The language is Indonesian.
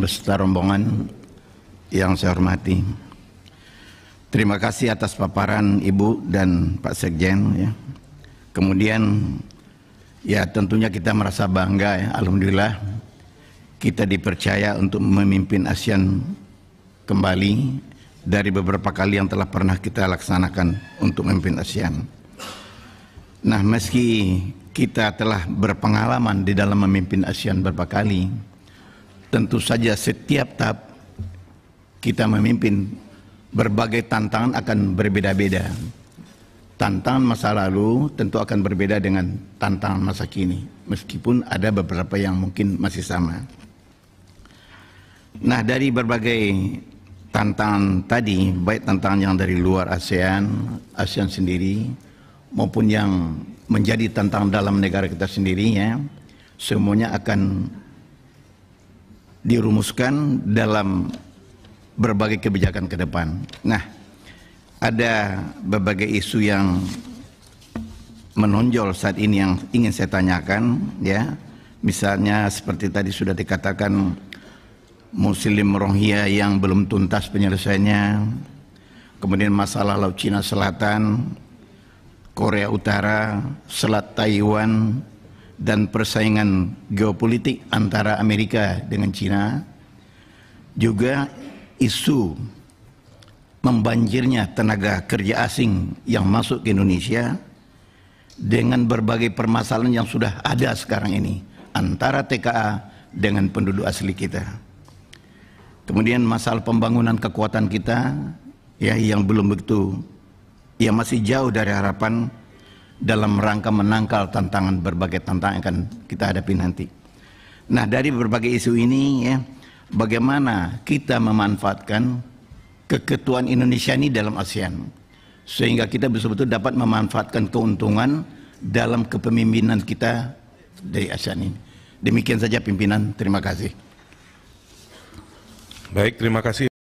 beserta rombongan yang saya hormati. Terima kasih atas paparan Ibu dan Pak Sekjen. Ya. Kemudian ya tentunya kita merasa bangga ya, Alhamdulillah kita dipercaya untuk memimpin ASEAN kembali dari beberapa kali yang telah pernah kita laksanakan untuk memimpin ASEAN. Nah meski kita telah berpengalaman di dalam memimpin ASEAN beberapa kali, tentu saja setiap tahap kita memimpin berbagai tantangan akan berbeda-beda. Tantangan masa lalu tentu akan berbeda dengan tantangan masa kini, meskipun ada beberapa yang mungkin masih sama. Nah, dari berbagai tantangan tadi, baik tantangan yang dari luar ASEAN, ASEAN sendiri, maupun yang menjadi tantangan dalam negara kita sendirinya, semuanya akan dirumuskan dalam berbagai kebijakan ke depan. Nah, ada berbagai isu yang menonjol saat ini yang ingin saya tanyakan ya. Misalnya seperti tadi sudah dikatakan Muslim Rohingya yang belum tuntas penyelesaiannya. Kemudian masalah Laut Cina Selatan, Korea Utara, Selat Taiwan, dan persaingan geopolitik antara Amerika dengan China, juga isu membanjirnya tenaga kerja asing yang masuk ke Indonesia dengan berbagai permasalahan yang sudah ada sekarang ini antara TKA dengan penduduk asli kita. Kemudian masalah pembangunan kekuatan kita ya yang belum begitu ya masih jauh dari harapan dalam rangka menangkal tantangan berbagai tantangan yang akan kita hadapi nanti. Nah, dari berbagai isu ini ya, bagaimana kita memanfaatkan keketuaan Indonesia ini dalam ASEAN sehingga kita betul-betul dapat memanfaatkan keuntungan dalam kepemimpinan kita dari ASEAN ini. Demikian saja pimpinan, terima kasih. Baik, terima kasih.